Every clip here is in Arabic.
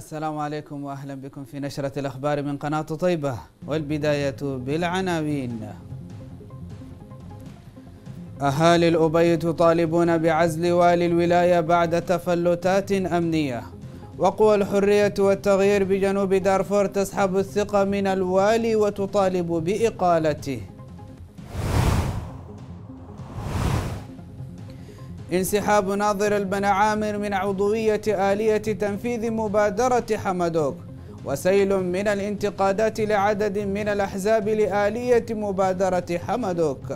السلام عليكم واهلا بكم في نشره الاخبار من قناه طيبه والبدايه بالعناوين. اهالي الابيض يطالبون بعزل والي الولايه بعد تفلتات امنيه. وقوى الحريه والتغيير بجنوب دارفور تسحب الثقه من الوالي وتطالب باقالته. انسحاب ناظر البن عامر من عضوية آلية تنفيذ مبادرة حمدوك وسيل من الانتقادات لعدد من الأحزاب لآلية مبادرة حمدوك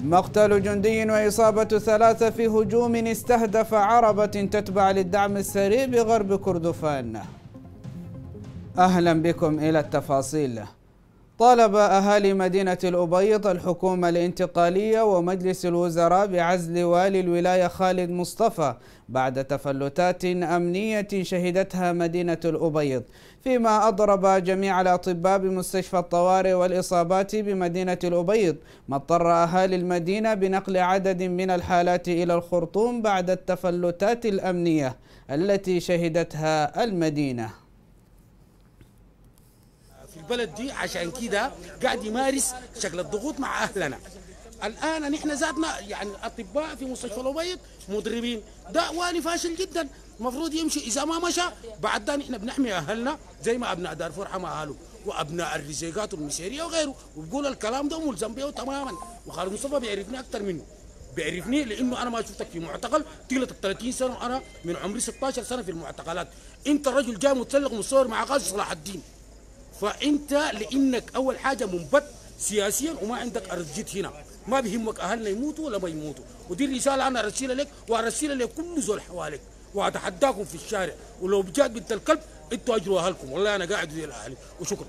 مقتل جندي وإصابة ثلاثة في هجوم استهدف عربة تتبع للدعم السري بغرب كردفان أهلا بكم إلى التفاصيل طالب أهالي مدينة الأبيض الحكومة الانتقالية ومجلس الوزراء بعزل والي الولاية خالد مصطفى بعد تفلتات أمنية شهدتها مدينة الأبيض فيما أضرب جميع الأطباء بمستشفى الطوارئ والإصابات بمدينة الأبيض ما اضطر أهالي المدينة بنقل عدد من الحالات إلى الخرطوم بعد التفلتات الأمنية التي شهدتها المدينة البلد دي عشان كده قاعد يمارس شكل الضغوط مع اهلنا الان نحن ذاتنا يعني اطباء في مستشفى الابيض مضربين ده واني فاشل جدا المفروض يمشي اذا ما مشى بعد ده نحن بنحمي اهلنا زي ما ابناء دارفور حمى اهله وابناء الرزيقات والمسيريه وغيره وبقول الكلام ده ملزم به تماما وخالد مصطفى بيعرفني اكثر منه بيعرفني لانه انا ما شفتك في معتقل طيله 30 سنه وانا من عمري 16 سنه في المعتقلات انت الرجل جاي متسلق مصور مع غازي صلاح الدين فانت لانك اول حاجه منبت سياسيا وما عندك ارجيت هنا ما بيهمك اهلنا يموتوا ولا ما يموتوا ودي الرساله انا ارسلها لك وارسلها لكل زول حواليك واتحداكم في الشارع ولو جات بنت الكلب انتوا اجروا اهلكم والله انا قاعد ويا الاهلي وشكرا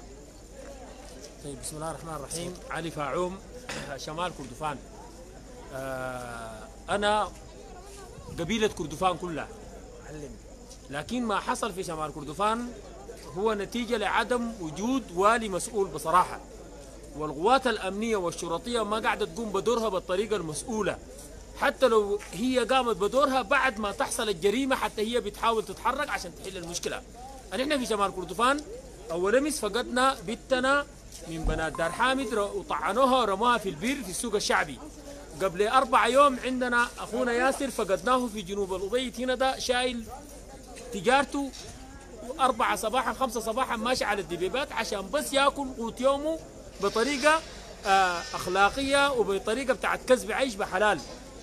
طيب بسم الله الرحمن الرحيم علي فاعوم شمال كردفان آه انا قبيله كردفان كلها لكن ما حصل في شمال كردفان هو نتيجة لعدم وجود والي مسؤول بصراحة والقوات الأمنية والشرطية ما قاعدة تقوم بدورها بالطريقة المسؤولة حتى لو هي قامت بدورها بعد ما تحصل الجريمة حتى هي بتحاول تتحرك عشان تحل المشكلة نحن في شمال كردفان أول أمس فقدنا بيتنا من بنات دار حامد وطعنوها ورموها في البير في السوق الشعبي قبل أربع يوم عندنا أخونا ياسر فقدناه في جنوب الأضيط هنا ده شايل تجارته أربعة صباحا خمسة صباحا ماشي على الدبيبات عشان بس ياكل قوت يومه بطريقة آه، أخلاقية وبطريقة بتاعت كسب عيش بحلال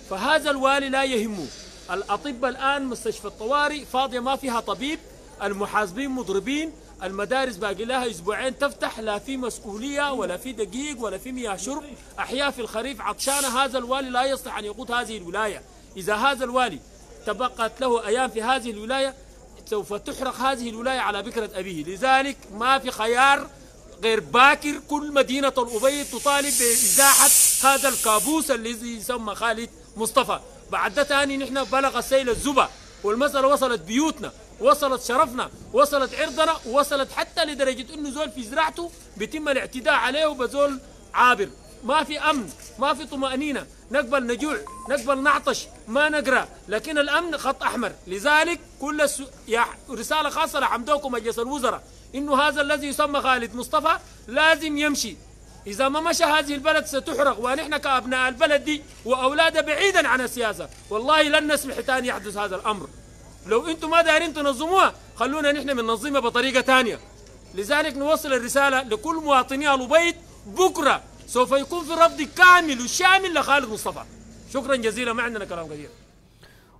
فهذا الوالي لا يهمه الأطباء الآن مستشفى الطوارئ فاضية ما فيها طبيب المحاسبين مضربين المدارس باقي لها اسبوعين تفتح لا في مسؤوليه ولا في دقيق ولا في مياه شرب احياء في الخريف عطشانه هذا الوالي لا يصلح ان يقود هذه الولايه اذا هذا الوالي تبقت له ايام في هذه الولايه سوف تحرق هذه الولاية على بكرة أبيه لذلك ما في خيار غير باكر كل مدينة الأبيض تطالب بإزاحة هذا الكابوس الذي يسمى خالد مصطفى بعد ثاني تاني نحن بلغ السيل الزبا والمسألة وصلت بيوتنا وصلت شرفنا وصلت عرضنا وصلت حتى لدرجة أنه زول في زراعته بيتم الاعتداء عليه وبزول عابر ما في أمن ما في طمأنينة نقبل نجوع نقبل نعطش ما نقرأ لكن الأمن خط أحمر لذلك كل السو... يا رسالة خاصة لحمدوكم مجلس الوزراء إنه هذا الذي يسمى خالد مصطفى لازم يمشي إذا ما مشى هذه البلد ستحرق ونحن كأبناء البلد دي وأولادها بعيدا عن السياسة والله لن نسمح ان يحدث هذا الأمر لو أنتم ما دايرين تنظموها خلونا نحن بننظمها بطريقة ثانيه لذلك نوصل الرسالة لكل مواطني البيت بكرة سوف يكون في رفض كامل وشامل لخالد مصطفى شكرا جزيلا ما عندنا كلام كثير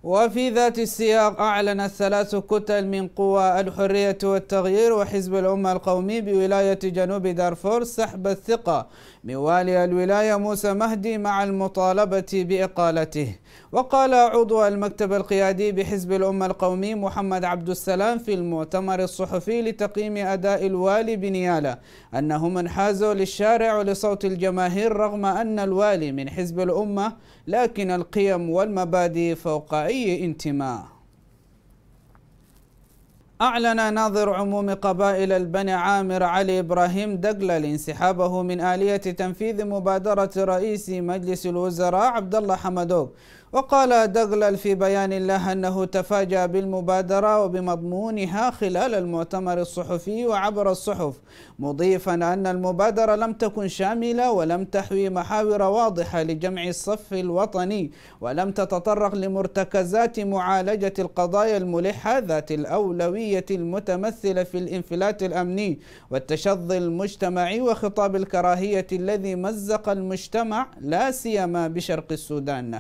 وفي ذات السياق أعلنت ثلاث كتل من قوى الحرية والتغيير وحزب الأمة القومي بولاية جنوب دارفور سحب الثقة من والي الولاية موسى مهدي مع المطالبة بإقالته وقال عضو المكتب القيادي بحزب الأمة القومي محمد عبد السلام في المؤتمر الصحفي لتقييم أداء الوالي بنيالة أنهم انحازوا للشارع ولصوت الجماهير رغم أن الوالي من حزب الأمة لكن القيم والمبادئ فوق أي انتماء أعلن ناظر عموم قبائل البني عامر علي إبراهيم دقلل انسحابه من آلية تنفيذ مبادرة رئيس مجلس الوزراء عبد الله حمدوب وقال دغلل في بيان له أنه تفاجأ بالمبادرة وبمضمونها خلال المؤتمر الصحفي وعبر الصحف مضيفا أن المبادرة لم تكن شاملة ولم تحوي محاور واضحة لجمع الصف الوطني ولم تتطرق لمرتكزات معالجة القضايا الملحة ذات الأولوية المتمثلة في الانفلات الأمني والتشظي المجتمعي وخطاب الكراهية الذي مزق المجتمع لا سيما بشرق السودان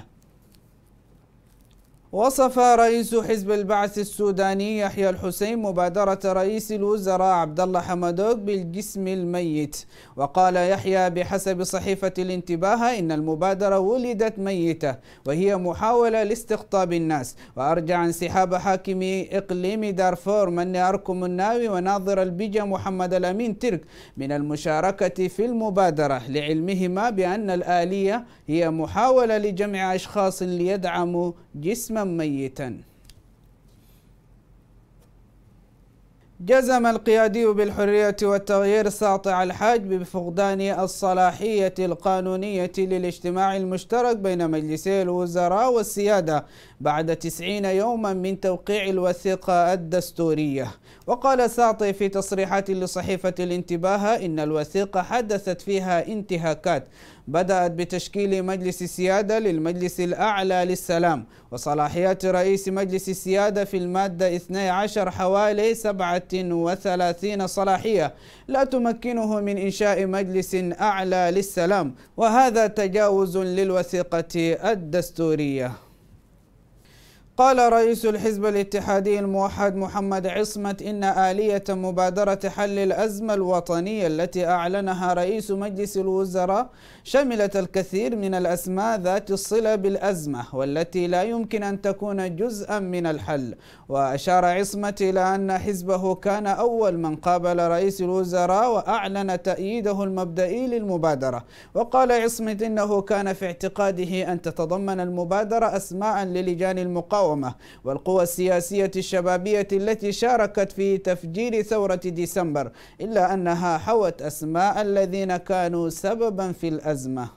وصف رئيس حزب البعث السوداني يحيى الحسين مبادرة رئيس الوزراء عبد الله حمدوك بالجسم الميت وقال يحيى بحسب صحيفة الانتباه إن المبادرة ولدت ميتة وهي محاولة لاستقطاب الناس وأرجع انسحاب حاكم إقليم دارفور من أركم الناوي وناظر البيجا محمد الأمين ترك من المشاركة في المبادرة لعلمهما بأن الآلية هي محاولة لجمع أشخاص ليدعموا جسما ميتا جزم القيادي بالحرية والتغيير ساطع الحاج بفقدان الصلاحية القانونية للاجتماع المشترك بين مجلسي الوزراء والسيادة بعد تسعين يوما من توقيع الوثيقة الدستورية وقال ساطع في تصريحات لصحيفة الانتباه إن الوثيقة حدثت فيها انتهاكات بدأت بتشكيل مجلس السيادة للمجلس الأعلى للسلام وصلاحيات رئيس مجلس السيادة في المادة 12 حوالي 37 صلاحية لا تمكنه من إنشاء مجلس أعلى للسلام وهذا تجاوز للوثيقة الدستورية قال رئيس الحزب الاتحادي الموحد محمد عصمت إن آلية مبادرة حل الأزمة الوطنية التي أعلنها رئيس مجلس الوزراء شملت الكثير من الأسماء ذات الصلة بالأزمة والتي لا يمكن أن تكون جزءا من الحل وأشار عصمة إلى أن حزبه كان أول من قابل رئيس الوزراء وأعلن تأييده المبدئي للمبادرة وقال عصمة إنه كان في اعتقاده أن تتضمن المبادرة أسماء للجان المقاومة والقوى السياسية الشبابية التي شاركت في تفجير ثورة ديسمبر إلا أنها حوت أسماء الذين كانوا سببا في الأزمة الأزمة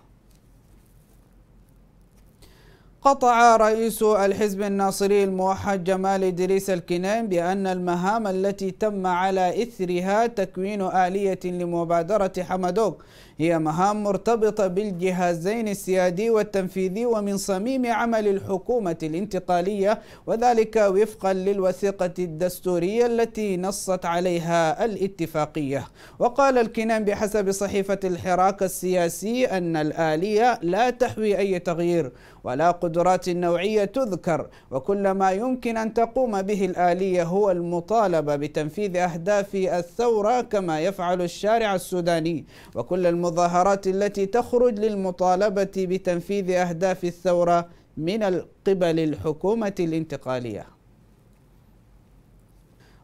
قطع رئيس الحزب الناصري الموحد جمال إدريس الكنان بأن المهام التي تم على إثرها تكوين آلية لمبادرة حمدوك هي مهام مرتبطة بالجهازين السيادي والتنفيذي ومن صميم عمل الحكومة الانتقالية وذلك وفقا للوثيقة الدستورية التي نصت عليها الاتفاقية وقال الكنان بحسب صحيفة الحراك السياسي أن الآلية لا تحوي أي تغيير ولا قدرات نوعية تذكر وكل ما يمكن أن تقوم به الآلية هو المطالبة بتنفيذ أهداف الثورة كما يفعل الشارع السوداني وكل المظاهرات التي تخرج للمطالبة بتنفيذ أهداف الثورة من قبل الحكومة الانتقالية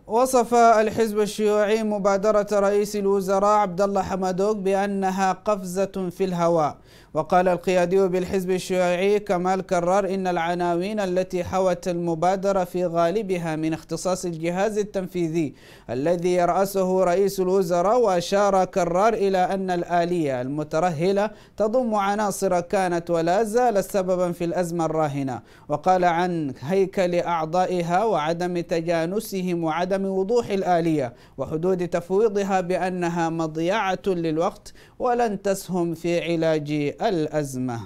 وصف الحزب الشيوعي مبادرة رئيس الوزراء عبد الله حمدوك بأنها قفزة في الهواء وقال القيادي بالحزب الشيوعي كمال كرار إن العناوين التي حوت المبادرة في غالبها من اختصاص الجهاز التنفيذي الذي يرأسه رئيس الوزراء وأشار كرار إلى أن الآلية المترهلة تضم عناصر كانت ولا زالت سببا في الأزمة الراهنة وقال عن هيكل أعضائها وعدم تجانسهم وعدم وضوح الآلية وحدود تفويضها بأنها مضيعة للوقت ولن تسهم في علاج الأزمة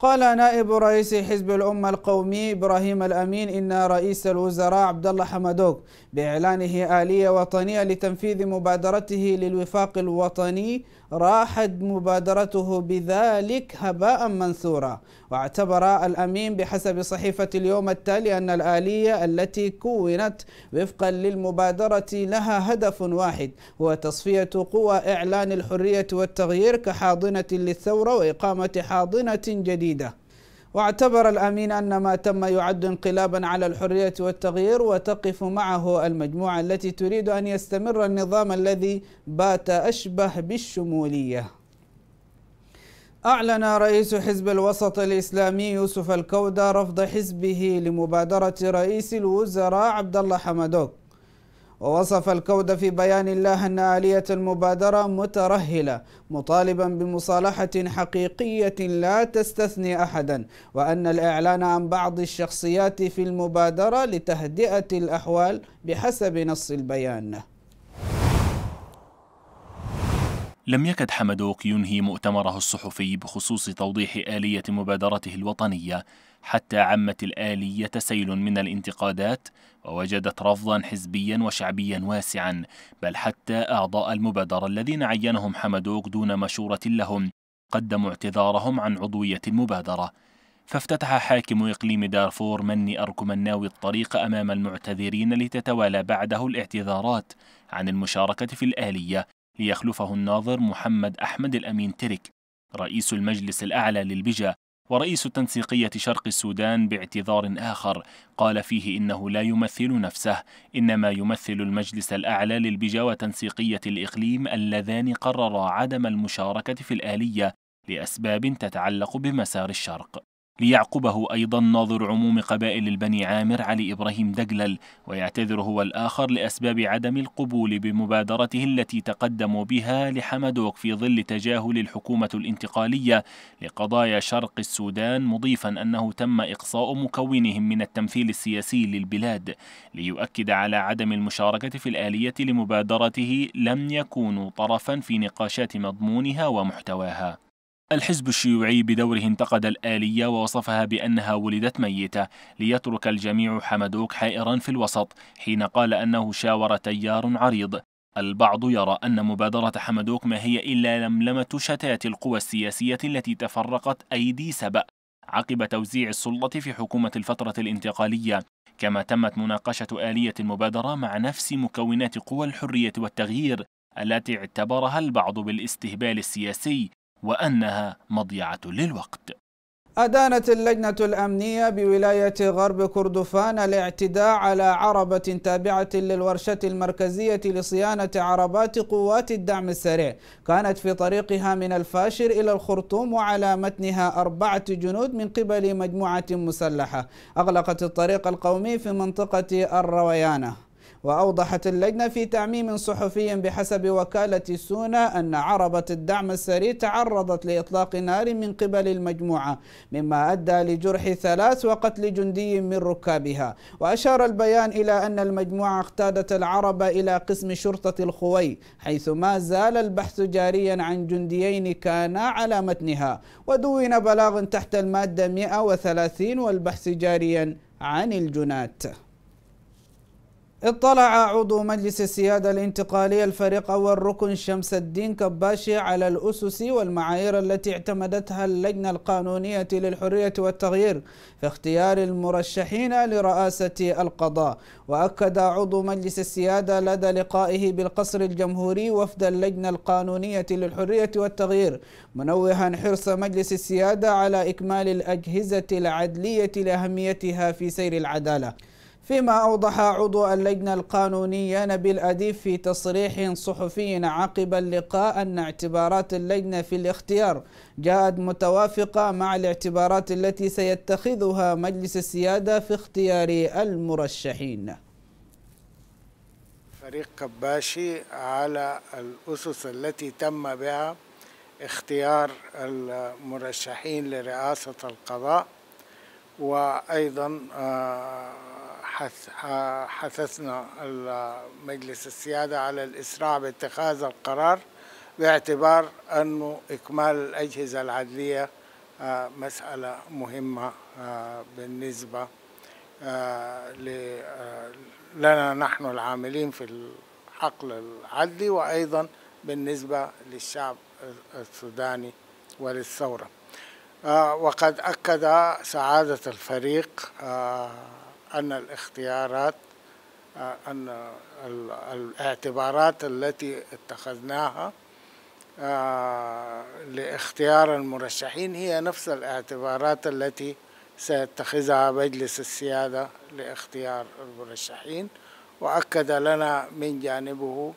قال نائب رئيس حزب الأمة القومي إبراهيم الأمين إن رئيس الوزراء عبد الله حمدوك بإعلانه آلية وطنية لتنفيذ مبادرته للوفاق الوطني راحت مبادرته بذلك هباء منثورا واعتبر الأمين بحسب صحيفة اليوم التالي أن الآلية التي كونت وفقا للمبادرة لها هدف واحد هو تصفية قوى إعلان الحرية والتغيير كحاضنة للثورة وإقامة حاضنة جديدة واعتبر الأمين أن ما تم يعد انقلابا على الحرية والتغيير وتقف معه المجموعة التي تريد أن يستمر النظام الذي بات أشبه بالشمولية أعلن رئيس حزب الوسط الإسلامي يوسف الكودة رفض حزبه لمبادرة رئيس الوزراء عبد الله حمدوك ووصف الكود في بيان الله أن آلية المبادرة مترهلة مطالبا بمصالحة حقيقية لا تستثني أحدا وأن الإعلان عن بعض الشخصيات في المبادرة لتهدئة الأحوال بحسب نص البيان لم يكد حمدوك ينهي مؤتمره الصحفي بخصوص توضيح آلية مبادرته الوطنية حتى عمت الآلية سيل من الانتقادات ووجدت رفضا حزبيا وشعبيا واسعا بل حتى أعضاء المبادرة الذين عينهم حمدوق دون مشورة لهم قدموا اعتذارهم عن عضوية المبادرة فافتتح حاكم إقليم دارفور مني أركمناوي الطريق أمام المعتذرين لتتوالى بعده الاعتذارات عن المشاركة في الآلية ليخلفه الناظر محمد أحمد الأمين ترك رئيس المجلس الأعلى للبجا ورئيس تنسيقية شرق السودان باعتذار آخر قال فيه إنه لا يمثل نفسه إنما يمثل المجلس الأعلى للبجا وتنسيقية الإقليم اللذان قررا عدم المشاركة في الآلية لأسباب تتعلق بمسار الشرق ليعقبه أيضا ناظر عموم قبائل البني عامر علي إبراهيم دجلل ويعتذر هو الآخر لأسباب عدم القبول بمبادرته التي تقدموا بها لحمدوك في ظل تجاهل الحكومة الانتقالية لقضايا شرق السودان مضيفا أنه تم إقصاء مكونهم من التمثيل السياسي للبلاد ليؤكد على عدم المشاركة في الآلية لمبادرته لم يكونوا طرفا في نقاشات مضمونها ومحتواها الحزب الشيوعي بدوره انتقد الآلية ووصفها بأنها ولدت ميتة ليترك الجميع حمدوك حائرا في الوسط حين قال أنه شاور تيار عريض البعض يرى أن مبادرة حمدوك ما هي إلا لملمة شتات القوى السياسية التي تفرقت أيدي سبأ عقب توزيع السلطة في حكومة الفترة الانتقالية كما تمت مناقشة آلية المبادرة مع نفس مكونات قوى الحرية والتغيير التي اعتبرها البعض بالاستهبال السياسي وأنها مضيعة للوقت أدانت اللجنة الأمنية بولاية غرب كردفان الاعتداء على عربة تابعة للورشة المركزية لصيانة عربات قوات الدعم السريع كانت في طريقها من الفاشر إلى الخرطوم وعلى متنها أربعة جنود من قبل مجموعة مسلحة أغلقت الطريق القومي في منطقة الرويانة وأوضحت اللجنة في تعميم صحفي بحسب وكالة سونا أن عربة الدعم السري تعرضت لإطلاق نار من قبل المجموعة مما أدى لجرح ثلاث وقتل جندي من ركابها وأشار البيان إلى أن المجموعة اقتادت العرب إلى قسم شرطة الخوي حيث ما زال البحث جاريا عن جنديين كانا على متنها ودون بلاغ تحت المادة 130 والبحث جاريا عن الجنات اطلع عضو مجلس السيادة الانتقالية الفريق أول ركن شمس الدين كباشي على الأسس والمعايير التي اعتمدتها اللجنة القانونية للحرية والتغيير في اختيار المرشحين لرئاسة القضاء وأكد عضو مجلس السيادة لدى لقائه بالقصر الجمهوري وفد اللجنة القانونية للحرية والتغيير منوها حرص مجلس السيادة على إكمال الأجهزة العدلية لأهميتها في سير العدالة فيما أوضح عضو اللجنة القانونية نبيل أديب في تصريح صحفي عقب اللقاء أن اعتبارات اللجنة في الاختيار جاءت متوافقة مع الاعتبارات التي سيتخذها مجلس السيادة في اختيار المرشحين فريق كباشي على الأسس التي تم بها اختيار المرشحين لرئاسة القضاء وأيضا آه، حثثنا مجلس السيادة على الإسراع باتخاذ القرار باعتبار أنه إكمال الأجهزة العدلية آه، مسألة مهمة آه، بالنسبة آه، لنا نحن العاملين في الحقل العدلي وأيضا بالنسبة للشعب السوداني وللثورة وقد أكد سعادة الفريق أن الاختيارات أن الاعتبارات التي اتخذناها آه، لاختيار المرشحين هي نفس الاعتبارات التي سيتخذها مجلس السيادة لاختيار المرشحين وأكد لنا من جانبه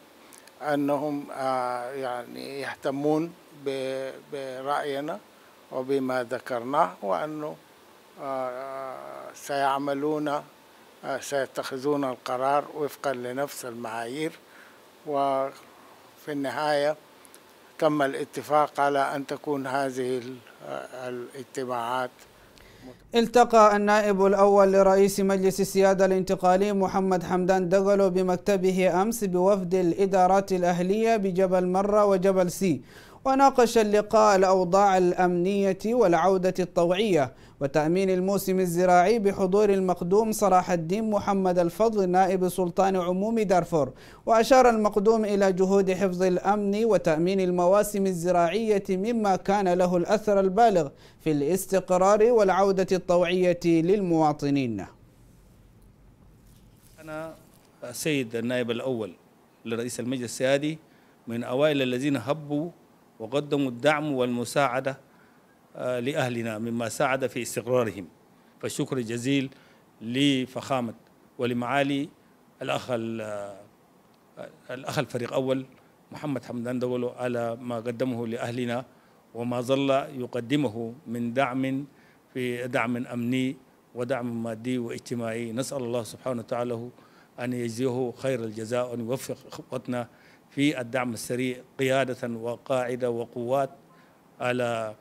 أنهم آه، يعني يهتمون برأينا وبما ذكرناه وأنه آه، سيعملون آه، سيتخذون القرار وفقا لنفس المعايير وفي النهاية تم الاتفاق على أن تكون هذه آه، الاجتماعات التقى النائب الأول لرئيس مجلس السيادة الانتقالي محمد حمدان دغلو بمكتبه أمس بوفد الإدارات الأهلية بجبل مرة وجبل سي وناقش اللقاء الأوضاع الأمنية والعودة الطوعية وتأمين الموسم الزراعي بحضور المقدوم صلاح الدين محمد الفضل نائب سلطان عموم دارفور وأشار المقدوم إلى جهود حفظ الأمن وتأمين المواسم الزراعية مما كان له الأثر البالغ في الاستقرار والعودة الطوعية للمواطنين أنا سيد النائب الأول لرئيس المجلس السيادي من أوائل الذين هبوا وقدموا الدعم والمساعدة آه، لأهلنا مما ساعد في استقرارهم فالشكر الجزيل لفخامة ولمعالي الأخ آه، الأخ الفريق أول محمد حمدان دولو على ما قدمه لأهلنا وما ظل يقدمه من دعم في دعم أمني ودعم مادي واجتماعي نسأل الله سبحانه وتعالى أن يجزيه خير الجزاء وأن يوفق إخوتنا في الدعم السريع قيادة وقاعدة وقوات على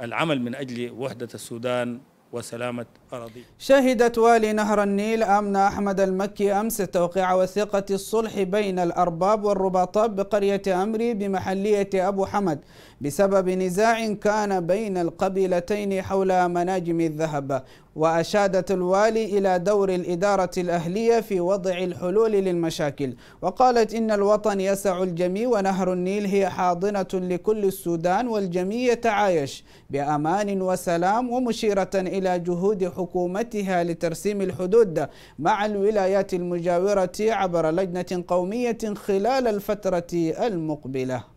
العمل من أجل وحدة السودان وسلامة أراضي شهدت والي نهر النيل أمن أحمد المكي أمس توقيع وثيقة الصلح بين الأرباب والرباطات بقرية أمري بمحلية أبو حمد بسبب نزاع كان بين القبيلتين حول مناجم الذهب وأشادت الوالي إلى دور الإدارة الأهلية في وضع الحلول للمشاكل وقالت إن الوطن يسع الجميع ونهر النيل هي حاضنة لكل السودان والجميع يتعايش بأمان وسلام ومشيرة إلى جهود حكومتها لترسيم الحدود مع الولايات المجاورة عبر لجنة قومية خلال الفترة المقبلة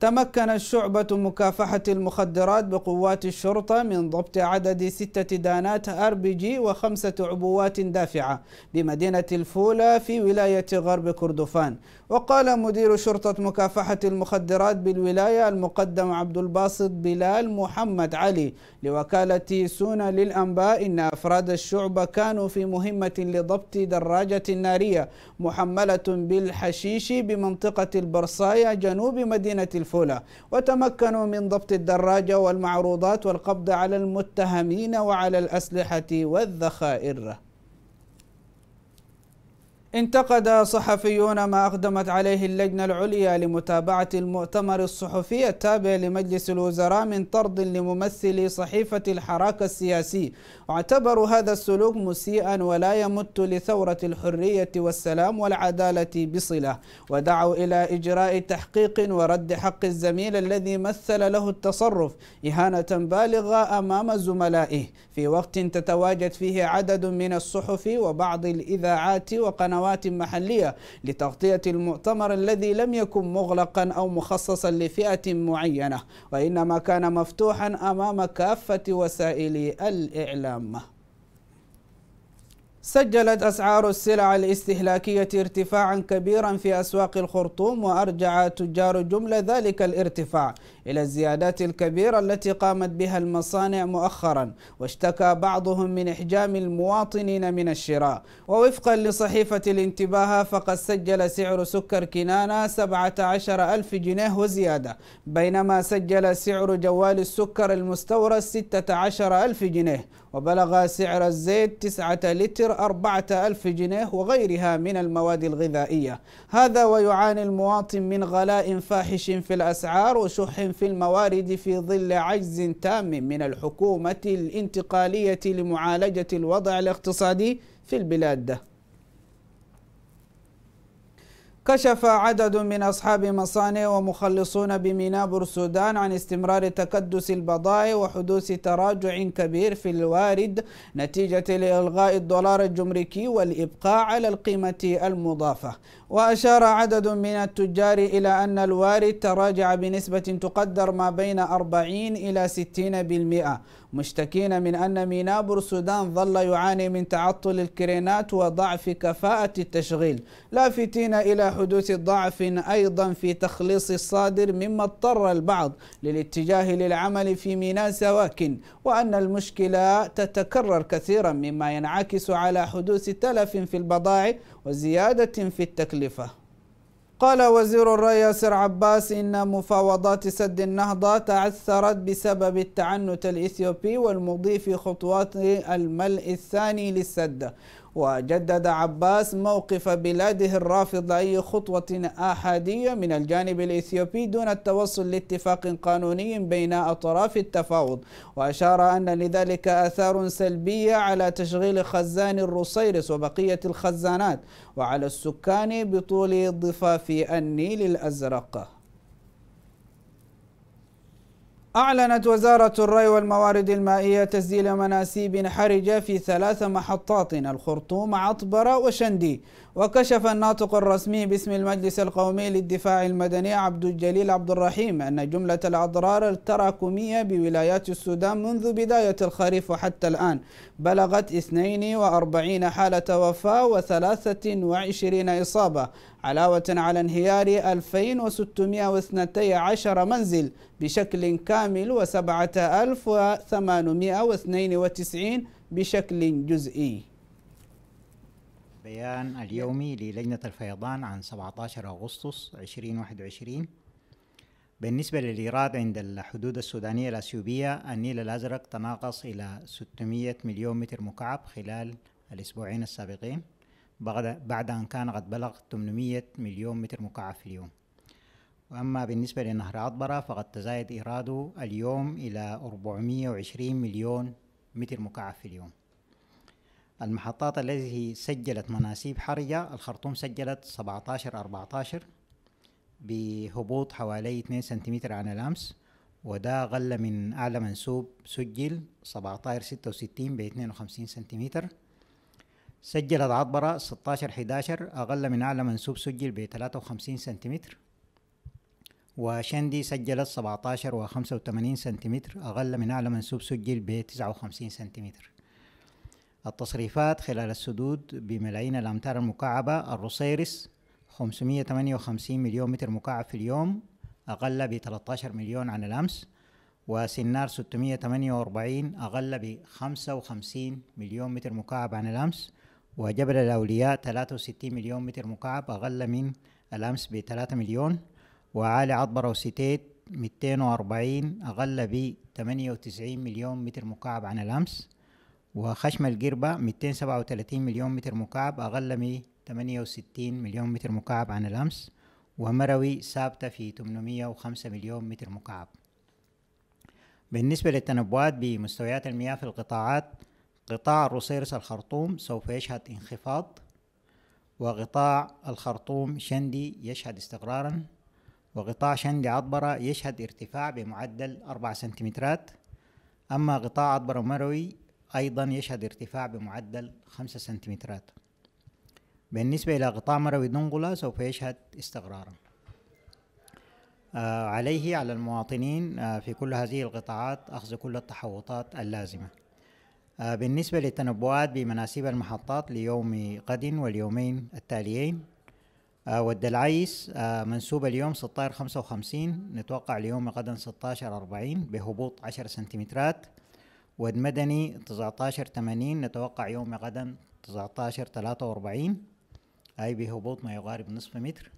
تمكن الشعبة مكافحة المخدرات بقوات الشرطة من ضبط عدد ستة دانات ار بي جي وخمسة عبوات دافعة بمدينة الفولة في ولاية غرب كردفان وقال مدير شرطة مكافحة المخدرات بالولاية المقدم عبد الباسط بلال محمد علي لوكالة سونا للأنباء إن أفراد الشعبة كانوا في مهمة لضبط دراجة نارية محملة بالحشيش بمنطقة البرصاية جنوب مدينة الفولة وتمكنوا من ضبط الدراجة والمعروضات والقبض على المتهمين وعلى الأسلحة والذخائر انتقد صحفيون ما أقدمت عليه اللجنة العليا لمتابعة المؤتمر الصحفي التابع لمجلس الوزراء من طرد لممثل صحيفة الحراك السياسي واعتبروا هذا السلوك مسيئا ولا يمت لثورة الحرية والسلام والعدالة بصلة ودعوا إلى إجراء تحقيق ورد حق الزميل الذي مثل له التصرف إهانة بالغة أمام زملائه في وقت تتواجد فيه عدد من الصحف وبعض الإذاعات وقنوات قنوات محلية لتغطية المؤتمر الذي لم يكن مغلقا أو مخصصا لفئة معينة وإنما كان مفتوحا أمام كافة وسائل الإعلام سجلت أسعار السلع الاستهلاكية ارتفاعا كبيرا في أسواق الخرطوم وأرجع تجار جملة ذلك الارتفاع إلى الزيادات الكبيرة التي قامت بها المصانع مؤخرا واشتكى بعضهم من إحجام المواطنين من الشراء ووفقا لصحيفة الانتباه فقد سجل سعر سكر كنانة 17 ألف جنيه وزيادة بينما سجل سعر جوال السكر المستورد 16 ألف جنيه وبلغ سعر الزيت تسعة لتر أربعة ألف جنيه وغيرها من المواد الغذائية هذا ويعاني المواطن من غلاء فاحش في الأسعار وشح في الموارد في ظل عجز تام من الحكومة الانتقالية لمعالجة الوضع الاقتصادي في البلاد كشف عدد من أصحاب مصانع ومخلصون بميناء بورسودان عن استمرار تكدس البضائع وحدوث تراجع كبير في الوارد نتيجة لإلغاء الدولار الجمركي والإبقاء على القيمة المضافة وأشار عدد من التجار إلى أن الوارد تراجع بنسبة تقدر ما بين 40 إلى 60% مشتكين من أن مينابر السودان ظل يعاني من تعطل الكرينات وضعف كفاءة التشغيل لافتين إلى حدوث ضعف أيضا في تخليص الصادر مما اضطر البعض للاتجاه للعمل في ميناء سواكن وأن المشكلة تتكرر كثيرا مما ينعكس على حدوث تلف في البضائع وزيادة في التكلفة قال وزير الري ياسر عباس إن مفاوضات سد النهضة تعثرت بسبب التعنت الإثيوبي والمضي في خطوات الملء الثاني للسد وجدد عباس موقف بلاده الرافض أي خطوة آحادية من الجانب الإثيوبي دون التوصل لاتفاق قانوني بين أطراف التفاوض وأشار أن لذلك آثار سلبية على تشغيل خزان الرصيرس وبقية الخزانات وعلى السكان بطول ضفاف النيل الأزرق أعلنت وزارة الري والموارد المائية تسجيل مناسيب حرجة في ثلاث محطات الخرطوم عطبرة وشندي وكشف الناطق الرسمي باسم المجلس القومي للدفاع المدني عبد الجليل عبد الرحيم أن جملة الأضرار التراكمية بولايات السودان منذ بداية الخريف وحتى الآن بلغت 42 حالة وفاة و23 إصابة علاوة على انهيار 2612 منزل بشكل كامل و7892 بشكل جزئي البيان اليومي للجنة الفيضان عن 17 أغسطس 2021 بالنسبة للإيراد عند الحدود السودانية الأثيوبية النيل الأزرق تناقص إلى 600 مليون متر مكعب خلال الأسبوعين السابقين بعد, أن كان قد بلغ 800 مليون متر مكعب في اليوم وأما بالنسبة لنهر أطبرة فقد تزايد إيراده اليوم إلى 420 مليون متر مكعب في اليوم المحطات التي سجلت مناسيب حرجة الخرطوم سجلت 17 14 بهبوط حوالي 2 سنتيمتر عن الأمس وده غل من أعلى منسوب سجل 17 66 ب 52 سنتيمتر سجلت عطبرة 16 11 أقل من أعلى منسوب سجل ب 53 سنتيمتر وشندي سجلت 17 و 85 سنتيمتر أقل من أعلى منسوب سجل ب 59 سنتيمتر التصريفات خلال السدود بملايين الأمتار المكعبة الروسيرس 558 مليون متر مكعب في اليوم أقل ب 13 مليون عن الأمس وسنار 648 أقل ب 55 مليون متر مكعب عن الأمس وجبل الأولياء 63 مليون متر مكعب أقل من الأمس ب 3 مليون وعالي عطبرة وستيت 240 أقل ب 98 مليون متر مكعب عن الأمس وخشم القربة 237 مليون متر مكعب أغلى من 68 مليون متر مكعب عن الأمس ومروي ثابتة في 805 مليون متر مكعب بالنسبة للتنبؤات بمستويات المياه في القطاعات قطاع الرصيرس الخرطوم سوف يشهد انخفاض وقطاع الخرطوم شندي يشهد استقرارا وقطاع شندي عطبرة يشهد ارتفاع بمعدل أربعة سنتيمترات أما قطاع عطبرة مروي أيضا يشهد ارتفاع بمعدل 5 سنتيمترات بالنسبة إلى غطاء مروي دنقلة سوف يشهد استقرارا آه، عليه على المواطنين آه، في كل هذه القطاعات أخذ كل التحوطات اللازمة آه، بالنسبة للتنبؤات بمناسيب المحطات ليوم غد واليومين التاليين والدلعيس منسوب اليوم 16 55 نتوقع ليوم غدا 16 40 بهبوط 10 سنتيمترات والمدني مدني 1980 نتوقع يوم غدا 1943 أي بهبوط ما يقارب نصف متر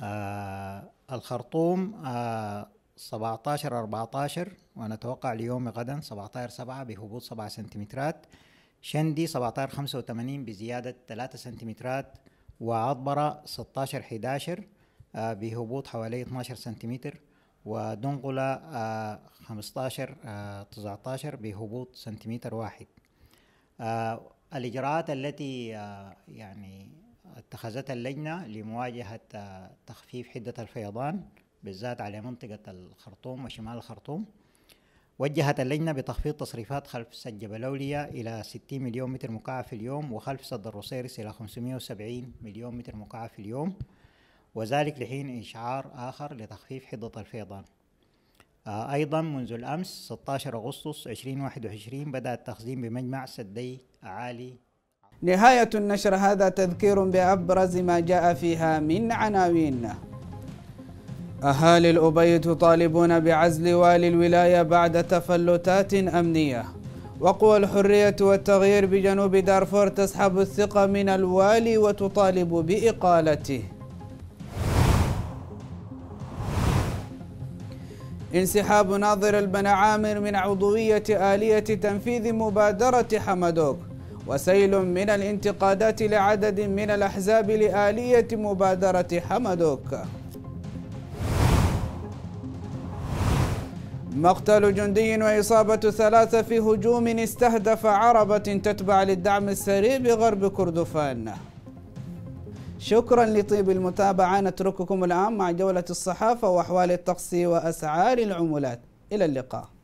آه الخرطوم آه 17 14 ونتوقع ليوم غدا 17 7 بهبوط 7 سنتيمترات شندي 17 85 بزيادة 3 سنتيمترات وعطبرة 16 11 آه، بهبوط حوالي 12 سنتيمتر ودنقلة 15 آه، 19 آه، بهبوط سنتيمتر واحد آه، الإجراءات التي يعني اتخذتها اللجنة لمواجهة تخفيف حدة الفيضان بالذات على منطقة الخرطوم وشمال الخرطوم وجهت اللجنة بتخفيض تصريفات خلف سد جبلولية إلى 60 مليون متر مكعب في اليوم وخلف سد الرصيرس إلى 570 مليون متر مكعب في اليوم وذلك لحين إشعار آخر لتخفيف حدة الفيضان آه، أيضا منذ الأمس 16 أغسطس 2021 بدأ التخزين بمجمع سدي عالي نهاية النشر هذا تذكير بأبرز ما جاء فيها من عناوين أهالي الأبيض تطالبون بعزل والي الولاية بعد تفلتات أمنية وقوى الحرية والتغيير بجنوب دارفور تسحب الثقة من الوالي وتطالب بإقالته انسحاب ناظر البن عامر من عضوية آلية تنفيذ مبادرة حمدوك وسيل من الانتقادات لعدد من الأحزاب لآلية مبادرة حمدوك مقتل جندي وإصابة ثلاثة في هجوم استهدف عربة تتبع للدعم السري بغرب كردفان شكرا لطيب المتابعة نترككم الآن مع جولة الصحافة وأحوال الطقس وأسعار العملات إلى اللقاء